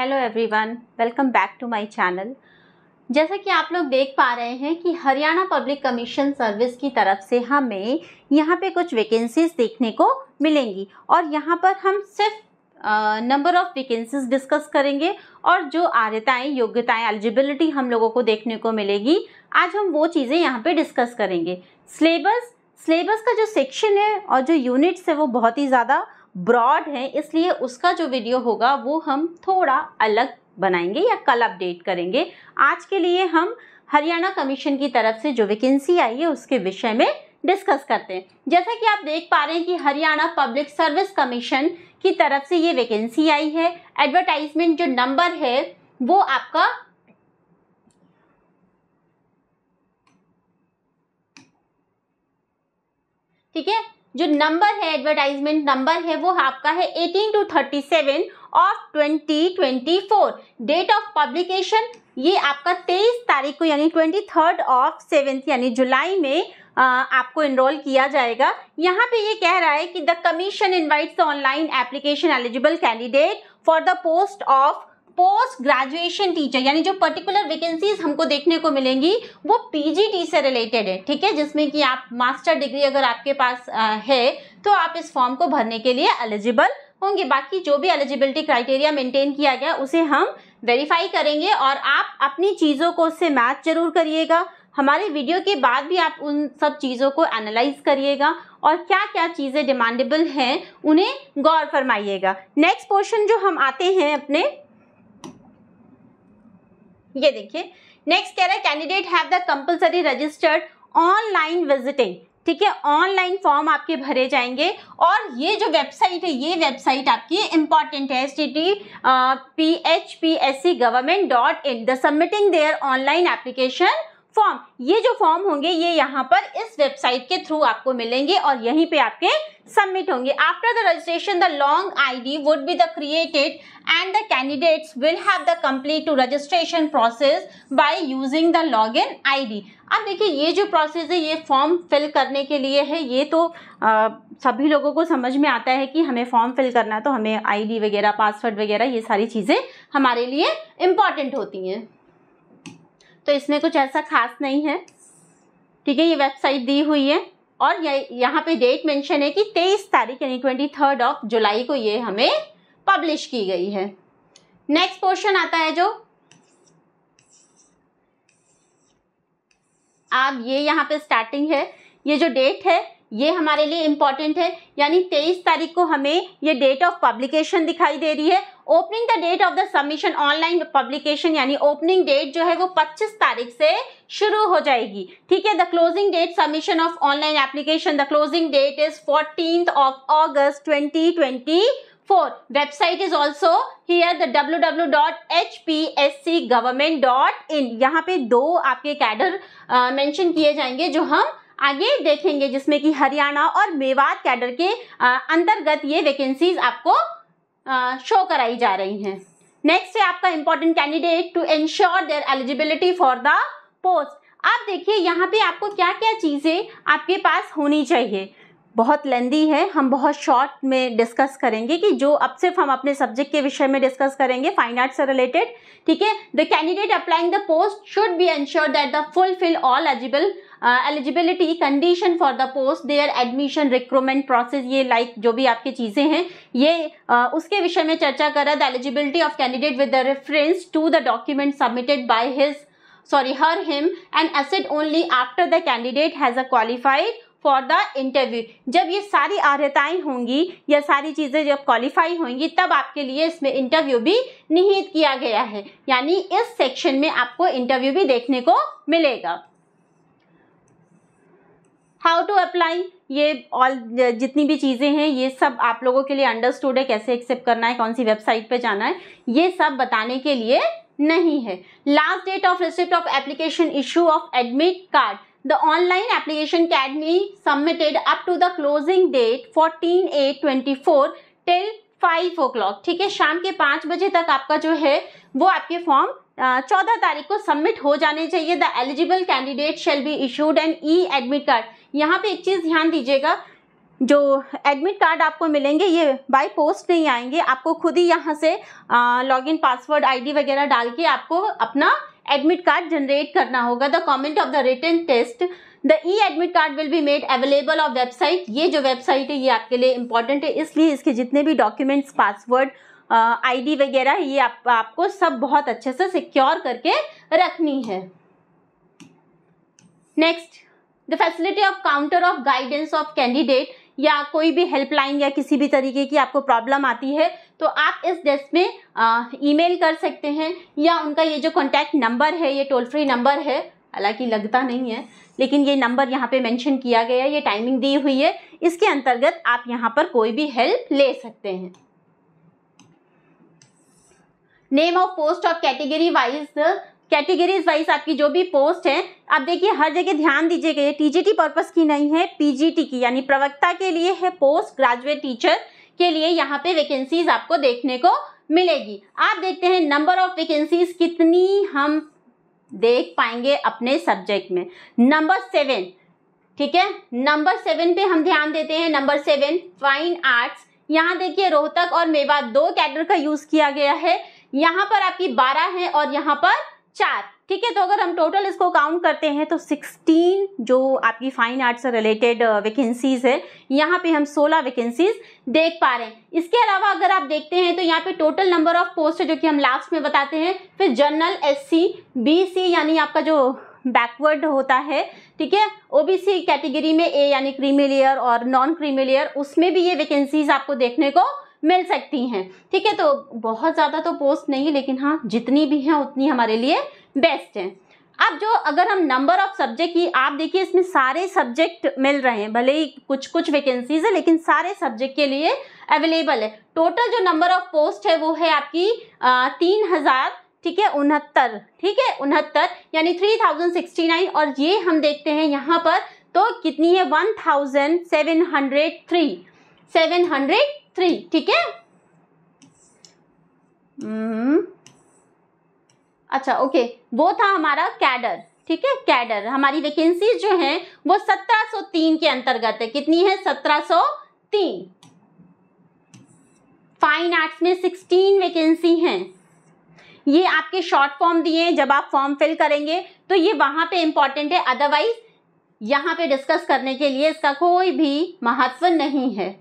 Hello everyone welcome back to my channel जैसा कि आप लोग देख पा रहे हैं कि हरियाणा पब्लिक कमीशन सर्विस की तरफ से हमें यहाँ पे कुछ वैकेंसीज देखने को मिलेंगी और यहाँ पर हम सिर्फ नंबर ऑफ़ वैकेंसीज डिस्कस करेंगे और जो आर्यताएँ योग्यताएँ एलिजिबिलिटी हम लोगों को देखने को मिलेगी आज हम वो चीज़ें यहाँ पर डिस्कस करेंगे सिलेबस सिलेबस का जो सेक्शन है और जो यूनिट्स है वो बहुत ही ज़्यादा ब्रॉड है इसलिए उसका जो वीडियो होगा वो हम थोड़ा अलग बनाएंगे या कल अपडेट करेंगे आज के लिए हम हरियाणा कमीशन की तरफ से जो वैकेंसी आई है उसके विषय में डिस्कस करते हैं जैसा कि आप देख पा रहे हैं कि हरियाणा पब्लिक सर्विस कमीशन की तरफ से ये वैकेंसी आई है एडवर्टाइजमेंट जो नंबर है वो आपका ठीक है जो नंबर है एडवर्टाइजमेंट नंबर है वो आपका है 18 to 37 of 2024 date of publication ये आपका 23 तारीख को यानी थर्ड ऑफ सेवेंथ यानी जुलाई में आपको इनरोल किया जाएगा यहाँ पे ये कह रहा है कि the commission invites online application eligible candidate for the post of post graduation teacher यानी जो पर्टिकुलर वैकेंसीज हमको देखने को मिलेंगी वो पीजीटी से रिलेटेड है ठीक है जिसमें कि आप मास्टर डिग्री अगर आपके पास है तो आप इस फॉर्म को भरने के लिए एलिजिबल होंगे बाकी जो भी एलिजिबिलिटी क्राइटेरिया मेंटेन किया गया उसे हम वेरीफाई करेंगे और आप अपनी चीज़ों को उससे मैच जरूर करिएगा हमारे वीडियो के बाद भी आप उन सब चीज़ों को एनालाइज करिएगा और क्या क्या चीज़ें डिमांडेबल हैं उन्हें गौर फरमाइएगा नेक्स्ट पोर्शन जो हम आते हैं अपने ये देखिए नेक्स्ट कह रहा है candidate have the compulsory registered online visiting ठीक है ऑनलाइन फॉर्म आपके भरे जाएंगे और ये जो वेबसाइट है ये वेबसाइट आपकी इंपॉर्टेंट है S T T P H P S C government dot in the submitting their online application form ये जो फॉर्म होंगे ये यहाँ पर इस वेबसाइट के थ्रू आपको मिलेंगे और यहीं पे आपके सबमिट होंगे after the registration the long ID would be the created and the candidates will have the complete to registration process by using the log in I अब देखिए ये जो प्रोसेस है ये फॉर्म फिल करने के लिए है ये तो आ, सभी लोगों को समझ में आता है कि हमें फॉर्म फिल करना तो हमें आईडी वगैरह पासवर्ड वगैरह ये सारी चीज़ें हमारे लिए इम्पॉर्टेंट होती हैं तो इसमें कुछ ऐसा खास नहीं है ठीक है ये वेबसाइट दी हुई है और यहाँ पे डेट मेंशन है कि तेईस तारीख यानी ट्वेंटी थर्ड ऑफ जुलाई को ये हमें पब्लिश की गई है नेक्स्ट पोर्शन आता है जो आप ये यहाँ पे स्टार्टिंग है ये जो डेट है ये हमारे लिए इम्पॉर्टेंट है यानी तेईस तारीख को हमें ये डेट ऑफ पब्लिकेशन दिखाई दे रही है opening the date of the submission online publication यानी ओपनिंग डेट जो है वो 25 तारीख से शुरू हो जाएगी ठीक है the closing date submission of online application the closing date is fourteen of August twenty four website is also here the W W dot H P S C government dot in यहाँ पे दो आपके cadre mention किए जाएंगे जो हम आगे देखेंगे जिसमें कि हरियाणा और मेवात कैडर के अंतर्गत ये वैकेंसीज आपको शो कराई जा रही हैं नेक्स्ट है आपका important candidate to ensure their eligibility for the post आप देखिए यहाँ पे आपको क्या क्या चीज़ें आपके पास होनी चाहिए बहुत लेंदी है हम बहुत शॉर्ट में डिस्कस करेंगे कि जो अब सिर्फ हम अपने सब्जेक्ट के विषय में डिस्कस करेंगे फाइन आर्ट से रिलेटेड ठीक है the candidate applying the post should be ensure that the fulfil all eligible eligibility condition for the post post admission admission process ये लाइक like, जो भी आपकी चीज़ें हैं ये uh, उसके विषय में चर्चा करा the eligibility of candidate with the reference to the document submitted by his sorry her him and asset only after the candidate has a qualified for the interview जब ये सारी अर्हताएं होंगी या सारी चीज़ें जब क्वालिफाई होंगी तब आपके लिए इसमें इंटरव्यू भी निहित किया गया है यानी इस सेक्शन में आपको इंटरव्यू भी देखने को मिलेगा हाउ टू अप्लाई ये ऑल जितनी भी चीज़ें हैं ये सब आप लोगों के लिए अंडरस्टूड है कैसे एक्सेप्ट करना है कौन सी वेबसाइट पे जाना है ये सब बताने के लिए नहीं है last date of receipt of application issue of admit card the online application can submitted up to the closing date fourteen eight twenty four till five o'clock ठीक है शाम के पाँच बजे तक आपका जो है वो आपके फॉर्म चौदह तारीख को सबमिट हो जाने चाहिए the eligible candidate shall be issued an E admit card यहाँ पे एक चीज़ ध्यान दीजिएगा जो एडमिट कार्ड आपको मिलेंगे ये बाय पोस्ट नहीं आएंगे आपको खुद ही यहाँ से लॉगिन पासवर्ड आईडी वगैरह डाल के आपको अपना एडमिट कार्ड जनरेट करना होगा the comment of the return test the E admit card will be made available of website ये जो वेबसाइट है ये आपके लिए इंपॉर्टेंट है इसलिए इसके जितने भी डॉक्यूमेंट्स पासवर्ड आईडी वगैरह ये आप, आपको सब बहुत अच्छे से सिक्योर करके रखनी है next the facility of counter of guidance of candidate या कोई भी हेल्पलाइन या किसी भी तरीके की आपको प्रॉब्लम आती है तो आप इस डेस्क में ईमेल कर सकते हैं या उनका ये जो कॉन्टैक्ट नंबर है ये टोल फ्री नंबर है हालांकि लगता नहीं है लेकिन ये नंबर यहाँ पे मेंशन किया गया है ये टाइमिंग दी हुई है इसके अंतर्गत आप यहाँ पर कोई भी हेल्प ले सकते हैं name of post of category wise categories wise आपकी जो भी पोस्ट है आप देखिए हर जगह ध्यान दीजिएगा ये टीजीटी पर्पस की नहीं है पीजीटी की यानी प्रवक्ता के लिए है पोस्ट ग्रेजुएट टीचर के लिए यहाँ पे वैकेंसीज आपको देखने को मिलेगी आप देखते हैं नंबर ऑफ वैकेंसीज कितनी हम देख पाएंगे अपने सब्जेक्ट में नंबर सेवन ठीक है नंबर सेवन पे हम ध्यान देते हैं नंबर सेवन फाइन आर्ट्स यहाँ देखिए रोहतक और मेवा दो कैडर का यूज किया गया है यहाँ पर आपकी बारह है और यहाँ पर चार ठीक है तो अगर हम टोटल इसको काउंट करते हैं तो 16 जो आपकी फाइन आर्ट से रिलेटेड वैकेंसीज uh, है यहाँ पे हम 16 वैकेंसीज देख पा रहे हैं इसके अलावा अगर आप देखते हैं तो यहाँ पे टोटल नंबर ऑफ पोस्ट है जो कि हम लास्ट में बताते हैं फिर जनरल एससी बीसी यानी आपका जो बैकवर्ड होता है ठीक है ओबीसी कैटेगरी में ए यानी क्रीमिलियर और नॉन क्रीमिलियर उसमें भी ये वैकेंसीज आपको देखने को मिल सकती हैं ठीक है तो बहुत ज़्यादा तो पोस्ट नहीं लेकिन हाँ जितनी भी हैं उतनी हमारे लिए बेस्ट हैं अब जो अगर हम नंबर ऑफ सब्जेक्ट की आप देखिए इसमें सारे सब्जेक्ट मिल रहे हैं भले ही कुछ कुछ वैकेंसीज है लेकिन सारे सब्जेक्ट के लिए अवेलेबल है टोटल जो नंबर ऑफ पोस्ट है वो है आपकी आ, तीन हज़ार ठीक है उनहत्तर ठीक है उनहत्तर यानी थ्री थाउजेंड सिक्सटी नाइन और ये हम देखते हैं यहाँ पर तो कितनी है one thousand seven hundred three seven hundred three ठीक है हम्म। अच्छा ओके वो था हमारा कैडर ठीक है कैडर हमारी वैकेंसी जो है वो 1703 के अंतर्गत है कितनी है 1703 फाइन आर्ट्स में 16 वैकेंसी हैं ये आपके शॉर्ट फॉर्म दिए हैं जब आप फॉर्म फिल करेंगे तो ये वहां पे इंपॉर्टेंट है अदरवाइज यहाँ पे डिस्कस करने के लिए इसका कोई भी महत्व नहीं है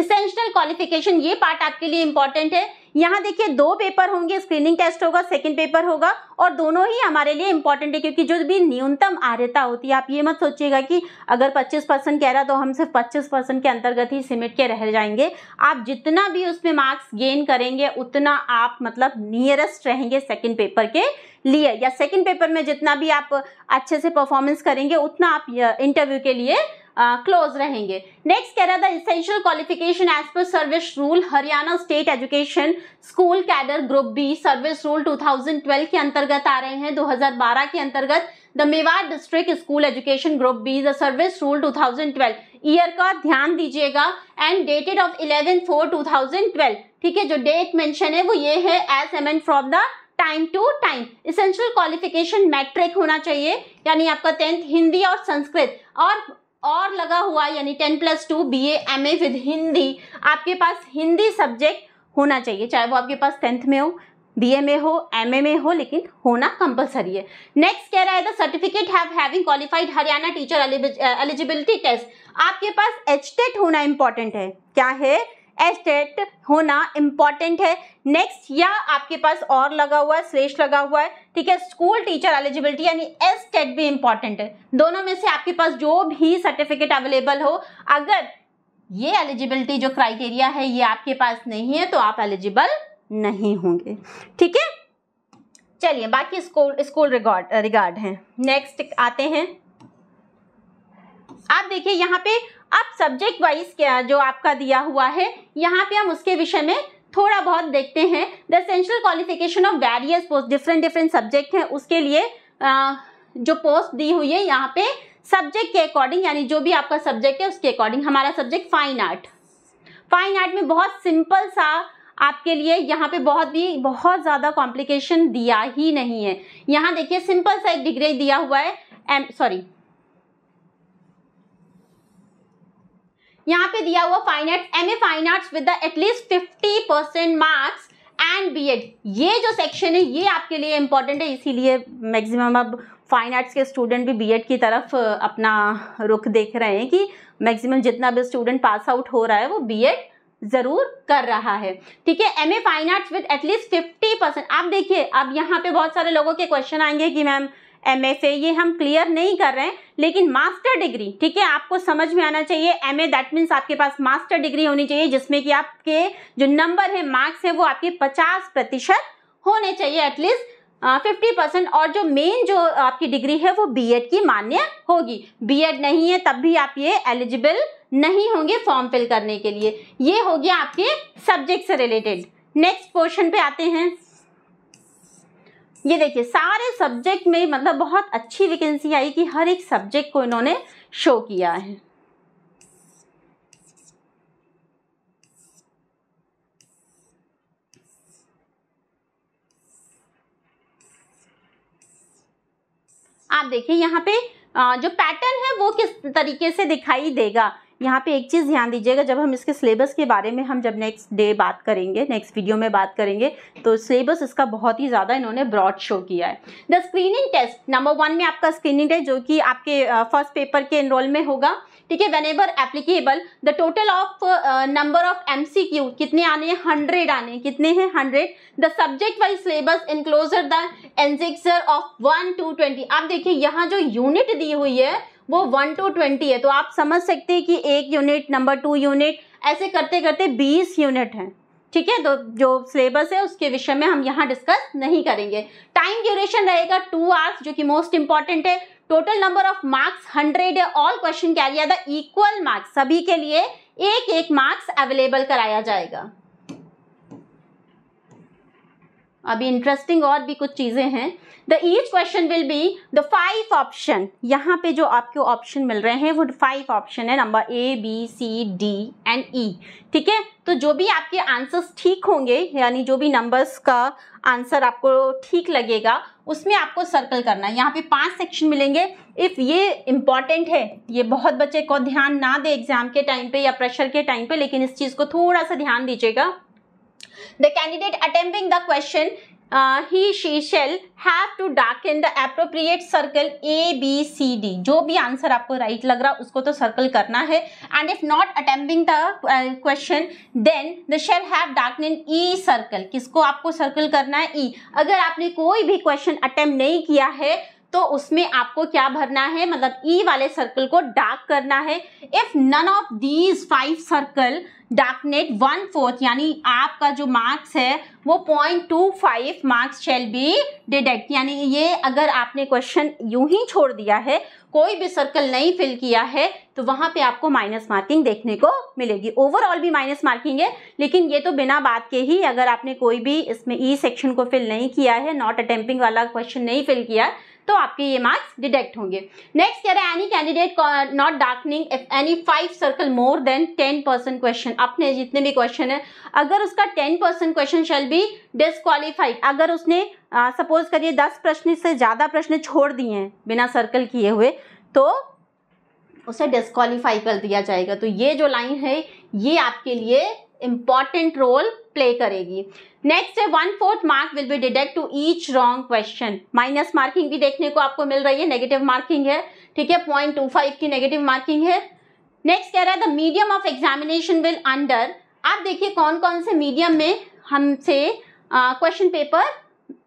इसेंशियल क्वालिफिकेशन ये पार्ट आपके लिए इंपॉर्टेंट है यहाँ देखिए दो पेपर होंगे स्क्रीनिंग टेस्ट होगा सेकंड पेपर होगा और दोनों ही हमारे लिए इंपॉर्टेंट है क्योंकि जो भी न्यूनतम आर्यता होती है आप ये मत सोचिएगा कि अगर 25 परसेंट कह रहा तो हम सिर्फ 25 परसेंट के अंतर्गत ही सिमिट के रह जाएंगे आप जितना भी उसमें मार्क्स गेन करेंगे उतना आप मतलब नियरेस्ट रहेंगे सेकेंड पेपर के लिए या सेकेंड पेपर में जितना भी आप अच्छे से परफॉर्मेंस करेंगे उतना आप इंटरव्यू के लिए क्लोज रहेंगे नेक्स्ट कह रहा था essential qualification as per service rule Haryana state education school cadre group B service rule 2012 के अंतर्गत आ रहे हैं 2012 के अंतर्गत the Mewar district school education group B the service rule 2012 year का ध्यान दीजिएगा and dated of eleven four two ठीक है जो डेट मैंशन है वो ये है S M N from the time to time essential qualification matric होना चाहिए यानी आपका टेंथ हिंदी और संस्कृत और और लगा हुआ यानी ten plus two B M A with Hindi आपके पास हिंदी सब्जेक्ट होना चाहिए चाहे वो आपके पास टेंथ में हो बी में हो एम में हो लेकिन होना कंपलसरी है नेक्स्ट कह रहा है द सर्टिफिकेट है having qualified Haryana teacher eligibility test आपके पास एच होना इंपॉर्टेंट है क्या है एस्टेट होना इंपॉर्टेंट है नेक्स्ट या आपके पास और लगा हुआ है श्रेष्ठ लगा हुआ है ठीक है स्कूल टीचर एलिजिबिलिटी यानी एस्टेट भी इम्पॉर्टेंट है दोनों में से आपके पास जो भी सर्टिफिकेट अवेलेबल हो अगर ये एलिजिबिलिटी जो क्राइटेरिया है ये आपके पास नहीं है तो आप एलिजिबल नहीं होंगे ठीक है चलिए बाकी स्कूल स्कूल रिगार्ड रिगार्ड हैं नेक्स्ट आते हैं आप देखिए यहाँ पे अब सब्जेक्ट वाइज क्या जो आपका दिया हुआ है यहाँ पे हम उसके विषय में थोड़ा बहुत देखते हैं the essential qualification of various post different different subject हैं उसके लिए आ, जो पोस्ट दी हुई है यहाँ पे सब्जेक्ट के अकॉर्डिंग यानी जो भी आपका सब्जेक्ट है उसके अकॉर्डिंग हमारा subject fine art fine art में बहुत सिंपल सा आपके लिए यहाँ पे बहुत भी बहुत ज़्यादा कॉम्प्लिकेशन दिया ही नहीं है यहाँ देखिए सिंपल सा एक डिग्री दिया हुआ है एम सॉरी यहाँ पे दिया हुआ fine art M A fine arts with the at least fifty percent marks and B ed ये जो सेक्शन है ये आपके लिए इंपॉर्टेंट है इसीलिए मैक्सिमम अब फाइन आर्ट्स के स्टूडेंट भी बी एड की तरफ अपना रुख देख रहे हैं कि मैक्सिमम जितना भी स्टूडेंट पास आउट हो रहा है वो बी एड ज़रूर कर रहा है ठीक है M A fine arts with at least fifty percent आप देखिए अब यहाँ पे बहुत सारे लोगों के क्वेश्चन आएंगे कि मैम एमएफए ये हम क्लियर नहीं कर रहे हैं लेकिन मास्टर डिग्री ठीक है आपको समझ में आना चाहिए एम ए दैट मीन्स आपके पास मास्टर डिग्री होनी चाहिए जिसमें कि आपके जो नंबर है मार्क्स है वो आपके पचास प्रतिशत होने चाहिए एटलीस्ट फिफ्टी परसेंट और जो मेन जो आपकी डिग्री है वो एड की मान्य होगी एड नहीं है तब भी आप ये एलिजिबल नहीं होंगे फॉर्म फिल करने के लिए ये हो गया आपके सब्जेक्ट से रिलेटेड नेक्स्ट क्वेश्चन पे आते हैं ये देखिए सारे सब्जेक्ट में मतलब बहुत अच्छी वैकेंसी आई कि हर एक सब्जेक्ट को इन्होंने शो किया है आप देखिए यहाँ पे जो पैटर्न है वो किस तरीके से दिखाई देगा यहाँ पे एक चीज़ ध्यान दीजिएगा जब हम इसके सिलेबस के बारे में हम जब नेक्स्ट डे बात करेंगे नेक्स्ट वीडियो में बात करेंगे तो सिलेबस इसका बहुत ही ज़्यादा इन्होंने ब्रॉड शो किया है the screening test number one में आपका स्क्रीनिंग टेस्ट जो कि आपके फर्स्ट पेपर के एनरोल में होगा ठीक है whenever applicable the total of number of M C Q कितने आने हैं हंड्रेड आने कितने हैं hundred the subject wise syllabus enclosure the annexure of one two twenty आप देखिए यहाँ जो यूनिट दी हुई है वो वन टू ट्वेंटी है तो आप समझ सकते हैं कि एक यूनिट नंबर टू यूनिट ऐसे करते करते बीस यूनिट हैं ठीक है तो जो सिलेबस है उसके विषय में हम यहाँ डिस्कस नहीं करेंगे टाइम ड्यूरेशन रहेगा टू आवर्स जो कि मोस्ट इंपॉर्टेंट है total number of marks hundred है ऑल क्वेश्चन क्या आर द इक्वल मार्क्स सभी के लिए एक एक मार्क्स अवेलेबल कराया जाएगा अभी इंटरेस्टिंग और भी कुछ चीज़ें हैं the each question will be the five option यहाँ पे जो आपके ऑप्शन मिल रहे हैं वो फाइव ऑप्शन है number A B C D and E ठीक है तो जो भी आपके आंसर्स ठीक होंगे यानी जो भी नंबर्स का आंसर आपको ठीक लगेगा उसमें आपको सर्कल करना है यहाँ पे पांच सेक्शन मिलेंगे इफ़ ये इंपॉर्टेंट है ये बहुत बच्चे को ध्यान ना दे एग्जाम के टाइम पे या प्रेशर के टाइम पे लेकिन इस चीज़ को थोड़ा सा ध्यान दीजिएगा the candidate attempting the question uh, he she shall have to darken the appropriate circle A B C D जो भी आंसर आपको राइट लग रहा उसको तो सर्कल करना है and if not attempting the question then the shall have in E circle किसको आपको सर्कल करना है ई e. अगर आपने कोई भी क्वेश्चन अटेम्प्ट नहीं किया है तो उसमें आपको क्या भरना है मतलब ई e वाले सर्कल को डार्क करना है if none of these five circle darkened one fourth यानी आपका जो मार्क्स है वो point two five marks shall be deduct यानी ये अगर आपने क्वेश्चन यूं ही छोड़ दिया है कोई भी सर्कल नहीं फिल किया है तो वहां पे आपको माइनस मार्किंग देखने को मिलेगी ओवरऑल भी माइनस मार्किंग है लेकिन ये तो बिना बात के ही अगर आपने कोई भी इसमें ई e सेक्शन को फिल नहीं किया है नॉट अटेम्पिंग वाला क्वेश्चन नहीं फिल किया तो आपके ये मार्क्स डिटेक्ट होंगे नेक्स्ट कह रहे हैं any candidate not darkening if any five circle more than ten percent question अपने जितने भी क्वेश्चन है अगर उसका ten percent question shall be disqualified अगर उसने सपोज करिए दस प्रश्न से ज़्यादा प्रश्न छोड़ दिए हैं बिना सर्कल किए हुए तो उसे डिस्कालीफाई कर दिया जाएगा तो ये जो लाइन है ये आपके लिए इंपॉर्टेंट रोल प्ले करेगी नेक्स्ट है one fourth mark will be deduct to each wrong question minus marking भी देखने को आपको मिल रही है नेगेटिव मार्किंग है ठीक है पॉइंट टू फाइव की नेगेटिव मार्किंग है नेक्स्ट कह रहा है the medium of examination will under आप देखिए कौन कौन से मीडियम में हमसे क्वेश्चन पेपर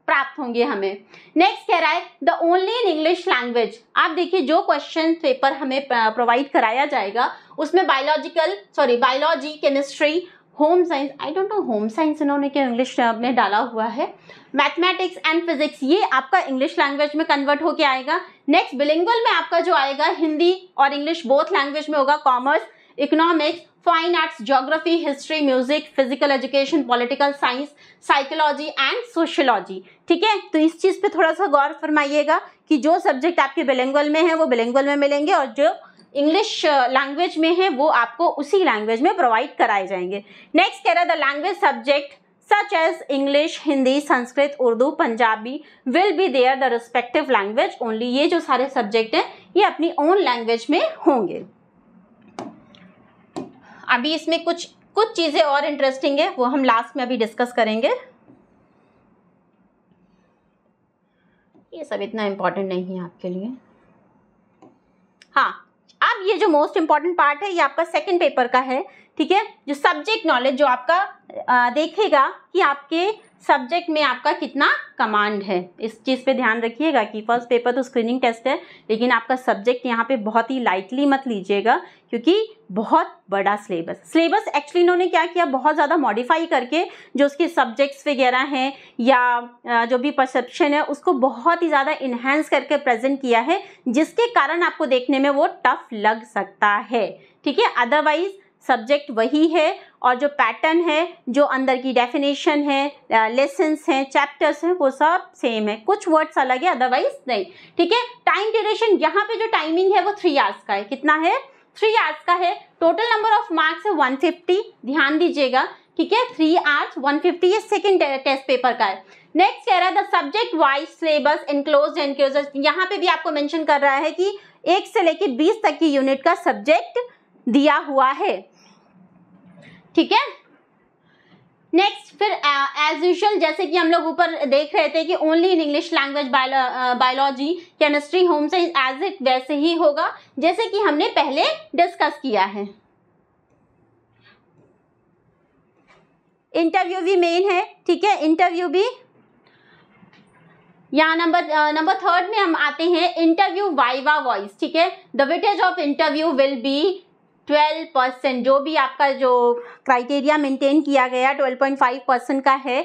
प्राप्त होंगे हमें नेक्स्ट कह रहा है the only in English language आप देखिए जो क्वेश्चन पेपर हमें प्रोवाइड कराया जाएगा उसमें biological sorry biology chemistry home science I don't know home science इन्होंने क्या इंग्लिश uh, में डाला हुआ है मैथमेटिक्स एंड फिजिक्स ये आपका इंग्लिश लैंग्वेज में कन्वर्ट होके आएगा नेक्स्ट बिलिंगुअल में आपका जो आएगा हिंदी और इंग्लिश बोथ लैंग्वेज में होगा commerce economics fine arts geography history music physical education political science psychology and sociology ठीक है तो इस चीज़ पे थोड़ा सा गौर फरमाइएगा कि जो सब्जेक्ट आपके बिलिंगुअल में है वो बिलिंगुअल में मिलेंगे और जो इंग्लिश लैंग्वेज में है वो आपको उसी लैंग्वेज में प्रोवाइड कराए जाएंगे नेक्स्ट कह रहा है the language subject such as English Hindi Sanskrit Urdu Punjabi will be there the respective language only ये जो सारे सब्जेक्ट हैं ये अपनी ओन लैंग्वेज में होंगे अभी इसमें कुछ कुछ चीज़ें और इंटरेस्टिंग है वो हम लास्ट में अभी डिस्कस करेंगे ये सब इतना इम्पोर्टेंट नहीं है आपके लिए हाँ अब ये जो मोस्ट इंपॉर्टेंट पार्ट है ये आपका सेकेंड पेपर का है ठीक है जो सब्जेक्ट नॉलेज जो आपका आ, देखेगा कि आपके सब्जेक्ट में आपका कितना कमांड है इस चीज़ पे ध्यान रखिएगा कि फर्स्ट पेपर तो स्क्रीनिंग टेस्ट है लेकिन आपका सब्जेक्ट यहाँ पे बहुत ही लाइटली मत लीजिएगा क्योंकि बहुत बड़ा सिलेबस सिलेबस एक्चुअली इन्होंने क्या किया बहुत ज़्यादा मॉडिफाई करके जो उसके सब्जेक्ट्स वगैरह हैं या जो भी परसेप्शन है उसको बहुत ही ज़्यादा इन्हेंस करके प्रेजेंट किया है जिसके कारण आपको देखने में वो टफ लग सकता है ठीक है अदरवाइज़ सब्जेक्ट वही है और जो पैटर्न है जो अंदर की डेफिनेशन है लेसन्स हैं चैप्टर्स हैं वो सब सेम है कुछ वर्ड्स अलग है अदरवाइज नहीं ठीक है टाइम ड्यूरेशन यहाँ पे जो टाइमिंग है वो थ्री आवर्स का है कितना है थ्री आवर्स का है टोटल नंबर ऑफ मार्क्स है वन फिफ्टी ध्यान दीजिएगा ठीक है थ्री आवर्स वन फिफ्टी ये सेकेंड टेस्ट पेपर का है नेक्स्ट कह रहा है the subject wise syllabus enclose enclose यहाँ पे भी आपको मेंशन कर रहा है कि एक से लेके बीस तक की यूनिट का सब्जेक्ट दिया हुआ है ठीक है नेक्स्ट फिर एज यूजल जैसे कि हम लोग ऊपर देख रहे थे कि only in English language biology chemistry home से एज इट वैसे ही होगा जैसे कि हमने पहले डिस्कस किया है इंटरव्यू भी मेन है ठीक है इंटरव्यू भी यहाँ नंबर नंबर थर्ड में हम आते हैं इंटरव्यू वाइवा वॉइस ठीक है the weightage of interview will be twelve percent जो भी आपका जो क्राइटेरिया मेंटेन किया गया ट्वेल्व पॉइंट फाइव परसेंट का है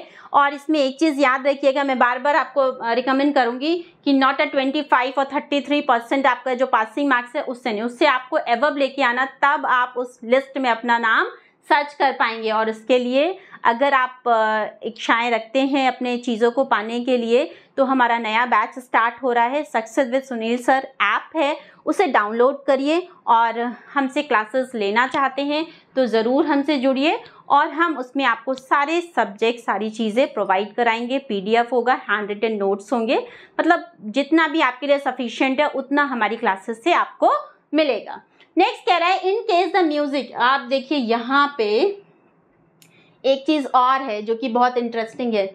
और इसमें एक चीज़ याद रखिएगा मैं बार बार आपको रिकमेंड करूँगी कि नॉट अ ट्वेंटी फाइव और थर्टी थ्री परसेंट आपका जो पासिंग मार्क्स है उससे नहीं उससे आपको एवब लेके आना तब आप उस लिस्ट में अपना नाम सर्च कर पाएंगे और उसके लिए अगर आप इच्छाएं रखते हैं अपने चीज़ों को पाने के लिए तो हमारा नया बैच स्टार्ट हो रहा है success with Sunil sir app है उसे डाउनलोड करिए और हमसे क्लासेस लेना चाहते हैं तो ज़रूर हमसे जुड़िए और हम उसमें आपको सारे सब्जेक्ट सारी चीज़ें प्रोवाइड कराएंगे पीडीएफ होगा हैंड रिटन नोट्स होंगे मतलब जितना भी आपके लिए सफिशियंट है उतना हमारी क्लासेस से आपको मिलेगा नेक्स्ट कह रहा है इन केस द म्यूज़िक आप देखिए यहाँ पे एक चीज़ और है जो कि बहुत इंटरेस्टिंग है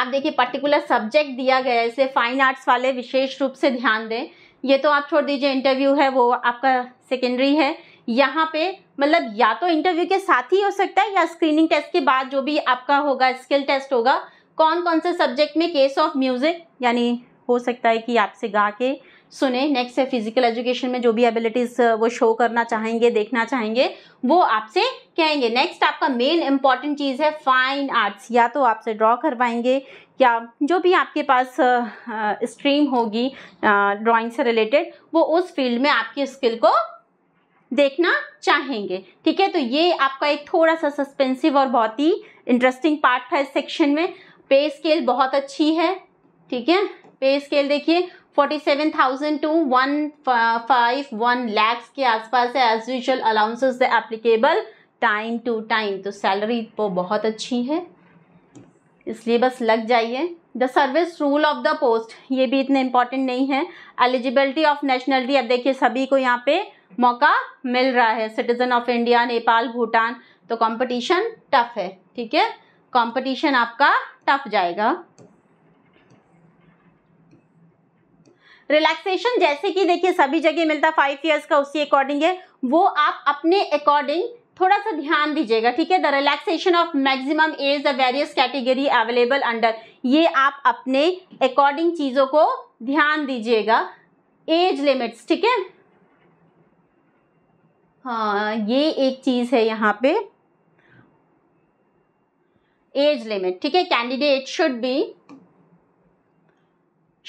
आप देखिए पर्टिकुलर सब्जेक्ट दिया गया है इसे फाइन आर्ट्स वाले विशेष रूप से ध्यान दें ये तो आप छोड़ दीजिए इंटरव्यू है वो आपका सेकेंडरी है यहाँ पे मतलब या तो इंटरव्यू के साथ ही हो सकता है या स्क्रीनिंग टेस्ट के बाद जो भी आपका होगा स्किल टेस्ट होगा कौन कौन से सब्जेक्ट में केस ऑफ म्यूज़िक यानी हो सकता है कि आपसे गा के सुने नेक्स्ट है फिजिकल एजुकेशन में जो भी एबिलिटीज़ वो शो करना चाहेंगे देखना चाहेंगे वो आपसे कहेंगे नेक्स्ट आपका मेन इंपॉर्टेंट चीज़ है फाइन आर्ट्स या तो आपसे ड्रॉ करवाएंगे या जो भी आपके पास स्ट्रीम होगी ड्राइंग से रिलेटेड वो उस फील्ड में आपकी स्किल को देखना चाहेंगे ठीक है तो ये आपका एक थोड़ा सा सस्पेंसिव और बहुत ही इंटरेस्टिंग पार्ट था इस सेक्शन में पे स्केल बहुत अच्छी है ठीक है पे स्केल देखिए forty seven thousand two one five one lakhs के आसपास है as usual allowances the applicable time to time तो सैलरी वो बहुत अच्छी है इसलिए बस लग जाइए the service rule of the post ये भी इतने इंपॉर्टेंट नहीं है एलिजिबिलिटी ऑफ नेशनलिटी अब देखिए सभी को यहाँ पे मौका मिल रहा है citizen of India Nepal Bhutan तो कंपटीशन टफ है ठीक है कंपटीशन आपका टफ जाएगा रिलैक्सेशन जैसे कि देखिए सभी जगह मिलता फाइव ईयर्स का उसी अकॉर्डिंग है वो आप अपने अकॉर्डिंग थोड़ा सा ध्यान दीजिएगा ठीक है the relaxation of maximum age the various category available under ये आप अपने अकॉर्डिंग चीज़ों को ध्यान दीजिएगा एज लिमिट्स ठीक है हाँ ये एक चीज़ है यहाँ पे एज लिमिट ठीक है candidate should be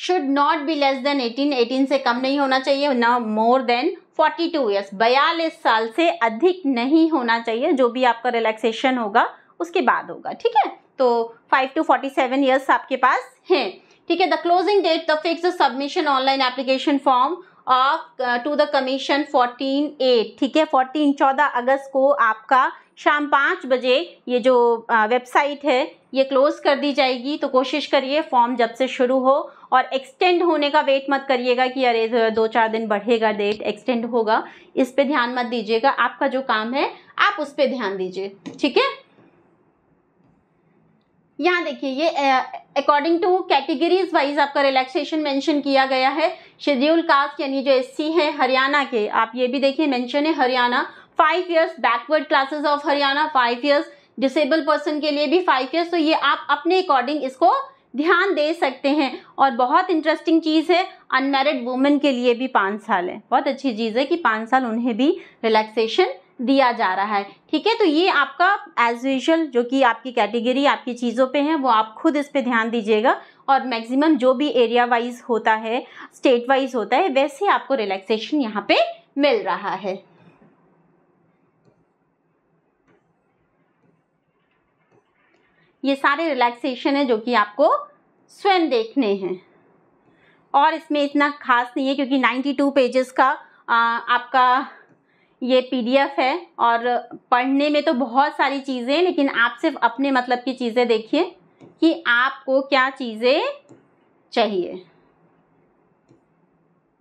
should not be less than eighteen eighteen से कम नहीं होना चाहिए ना मोर देन 42 ईयर्स बयालीस साल से अधिक नहीं होना चाहिए जो भी आपका रिलैक्सेशन होगा उसके बाद होगा ठीक है तो 5 टू 47 ईयर्स आपके पास हैं ठीक है the closing date the fix submission online application form of to the commission 14 eight ठीक है 14 14 अगस्त को आपका शाम पाँच बजे ये जो वेबसाइट uh, है ये क्लोज कर दी जाएगी तो कोशिश करिए फॉर्म जब से शुरू हो और एक्सटेंड होने का वेट मत करिएगा कि अरे दो चार दिन बढ़ेगा डेट एक्सटेंड होगा इस पर ध्यान मत दीजिएगा आपका जो काम है आप उस पर ध्यान दीजिए ठीक है यहाँ देखिए ये अकॉर्डिंग टू कैटेगरीज वाइज आपका रिलैक्सेशन मेंशन किया गया है शेड्यूल कास्ट यानी जो एससी है हरियाणा के आप ये भी देखिए मेंशन है Haryana five years backward classes of Haryana five years disable person के लिए भी फाइव ईयर्स तो ये आप अपने अकॉर्डिंग इसको ध्यान दे सकते हैं और बहुत इंटरेस्टिंग चीज़ है अनमेरिड वुमेन के लिए भी पाँच साल है बहुत अच्छी चीज़ है कि पाँच साल उन्हें भी रिलैक्सेशन दिया जा रहा है ठीक है तो ये आपका एज यूजल जो कि आपकी कैटेगरी आपकी चीज़ों पे है वो आप खुद इस पर ध्यान दीजिएगा और मैक्सिमम जो भी एरिया वाइज होता है स्टेट वाइज होता है वैसे आपको रिलैक्सेशन यहाँ पे मिल रहा है ये सारे रिलैक्सेशन है जो कि आपको स्वयं देखने हैं और इसमें इतना खास नहीं है क्योंकि 92 पेजेस का आ, आपका ये पीडीएफ है और पढ़ने में तो बहुत सारी चीज़ें हैं लेकिन आप सिर्फ अपने मतलब की चीज़ें देखिए कि आपको क्या चीज़ें चाहिए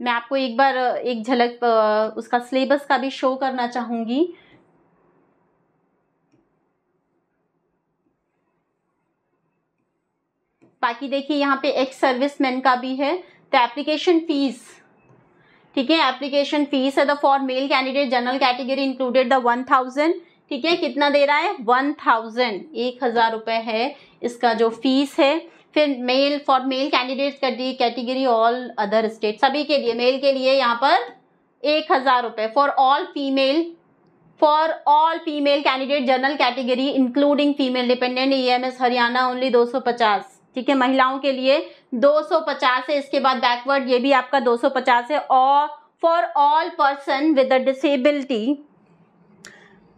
मैं आपको एक बार एक झलक उसका सिलेबस का भी शो करना चाहूँगी बाकी देखिए यहाँ पे एक्स सर्विस मैन का भी है तो एप्लीकेशन फीस ठीक है एप्लीकेशन फीस है the for male candidate general category included the one thousand ठीक है कितना दे रहा है वन थाउजेंड एक हज़ार रुपये है इसका जो फीस है फिर male for male candidate category all other state सभी के लिए मेल के लिए यहाँ पर एक हज़ार रुपये for all female for all female candidate general category including female dependent E M S Haryana only दो सौ पचास ठीक है महिलाओं के लिए 250 है इसके बाद बैकवर्ड ये भी आपका 250 है और for all person with a disability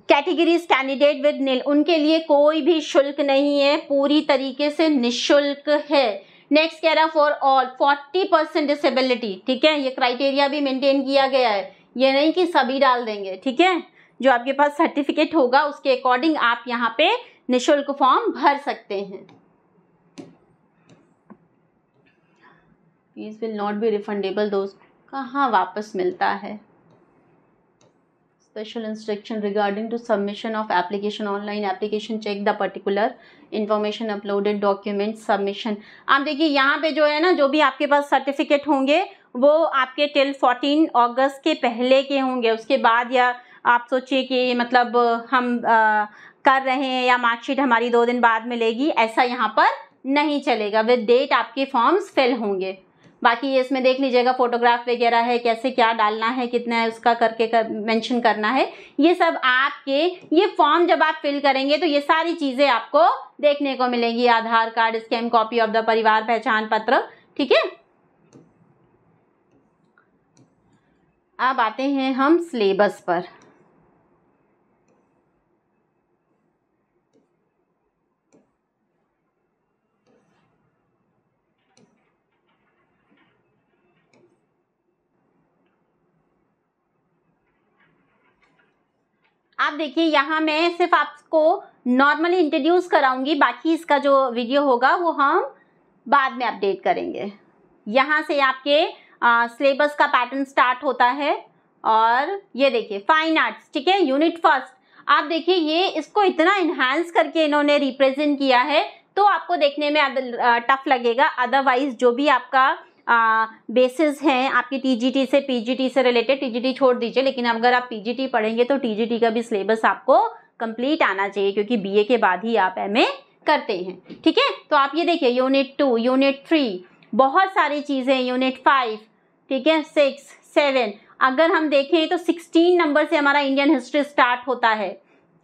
categories candidate with nil उनके लिए कोई भी शुल्क नहीं है पूरी तरीके से निशुल्क है नेक्स्ट कह रहा फॉर ऑल 40 परसेंट डिसेबिलिटी ठीक है ये क्राइटेरिया भी मेंटेन किया गया है ये नहीं कि सभी डाल देंगे ठीक है जो आपके पास सर्टिफिकेट होगा उसके अकॉर्डिंग आप यहाँ पे निशुल्क फॉर्म भर सकते हैं fees will not be refundable दोस्त कहाँ वापस मिलता है special instruction regarding to submission of application online application check the particular information uploaded document submission आप देखिए यहाँ पे जो है ना जो भी आपके पास सर्टिफिकेट होंगे वो आपके टिल 14 अगस्त के पहले के होंगे उसके बाद या आप सोचिए कि मतलब हम आ, कर रहे हैं या मार्कशीट हमारी दो दिन बाद मिलेगी ऐसा यहाँ पर नहीं चलेगा विद डेट आपके फॉर्म्स फिल होंगे बाकी ये इसमें देख लीजिएगा फोटोग्राफ वगैरह है कैसे क्या डालना है कितना है उसका करके कर, मेंशन करना है ये सब आपके ये फॉर्म जब आप फिल करेंगे तो ये सारी चीज़ें आपको देखने को मिलेंगी Aadhaar card scan copy of the Parivar Pehchan पत्र ठीक है अब आते हैं हम सिलेबस पर आप देखिए यहाँ मैं सिर्फ आपको नॉर्मली इंट्रोड्यूस कराऊंगी बाकी इसका जो वीडियो होगा वो हम बाद में अपडेट करेंगे यहाँ से आपके सिलेबस का पैटर्न स्टार्ट होता है और ये देखिए फाइन आर्ट्स ठीक है यूनिट फर्स्ट आप देखिए ये इसको इतना इन्हांस करके इन्होंने रिप्रेजेंट किया है तो आपको देखने में टफ लगेगा अदरवाइज जो भी आपका बेसिस हैं आपकी टीजीटी से पीजीटी से रिलेटेड टीजीटी छोड़ दीजिए लेकिन अगर आप पीजीटी पढ़ेंगे तो टीजीटी का भी सिलेबस आपको कंप्लीट आना चाहिए क्योंकि बीए के बाद ही आप एमए करते हैं ठीक है तो आप ये देखिए यूनिट टू यूनिट थ्री बहुत सारी चीज़ें यूनिट फाइव ठीक है सिक्स सेवन अगर हम देखें तो सिक्सटीन नंबर से हमारा इंडियन हिस्ट्री स्टार्ट होता है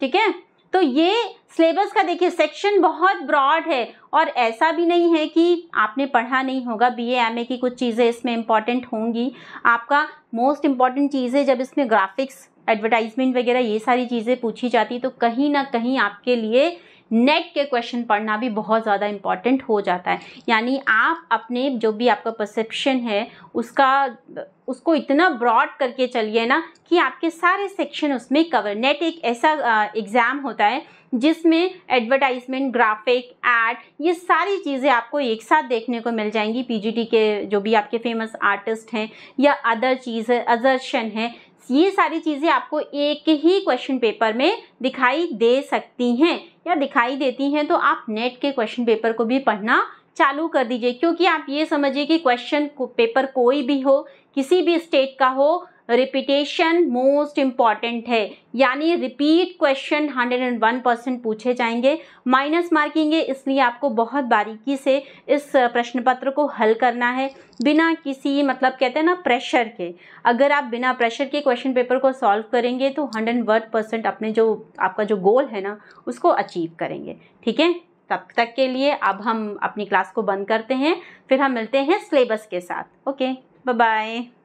ठीक है तो ये सिलेबस का देखिए सेक्शन बहुत ब्रॉड है और ऐसा भी नहीं है कि आपने पढ़ा नहीं होगा बी एम ए की कुछ चीज़ें इसमें इम्पॉर्टेंट होंगी आपका मोस्ट इम्पॉर्टेंट चीज़ें जब इसमें ग्राफिक्स एडवर्टाइजमेंट वगैरह ये सारी चीज़ें पूछी जाती तो कहीं ना कहीं आपके लिए नेट के क्वेश्चन पढ़ना भी बहुत ज़्यादा इम्पॉर्टेंट हो जाता है यानी आप अपने जो भी आपका परसेप्शन है उसका उसको इतना ब्रॉड करके चलिए ना कि आपके सारे सेक्शन उसमें कवर नेट एक ऐसा एग्ज़ाम होता है जिसमें एडवर्टाइजमेंट ग्राफिक एड ये सारी चीज़ें आपको एक साथ देखने को मिल जाएंगी पीजीटी के जो भी आपके फेमस आर्टिस्ट हैं या अदर चीज़ है अजर्शन है ये सारी चीज़ें आपको एक ही क्वेश्चन पेपर में दिखाई दे सकती हैं या दिखाई देती हैं तो आप नेट के क्वेश्चन पेपर को भी पढ़ना चालू कर दीजिए क्योंकि आप ये समझिए कि क्वेश्चन पेपर कोई भी हो किसी भी स्टेट का हो रिपीटेशन मोस्ट इम्पॉर्टेंट है यानी रिपीट क्वेश्चन 101 परसेंट पूछे जाएंगे माइनस मार्किंग है इसलिए आपको बहुत बारीकी से इस प्रश्न पत्र को हल करना है बिना किसी मतलब कहते हैं ना प्रेशर के अगर आप बिना प्रेशर के क्वेश्चन पेपर को सॉल्व करेंगे तो हंड्रेड वन परसेंट अपने जो आपका जो गोल है ना उसको अचीव करेंगे ठीक है तब तक के लिए अब हम अपनी क्लास को बंद करते हैं फिर हम मिलते हैं सिलेबस के साथ ओके बाय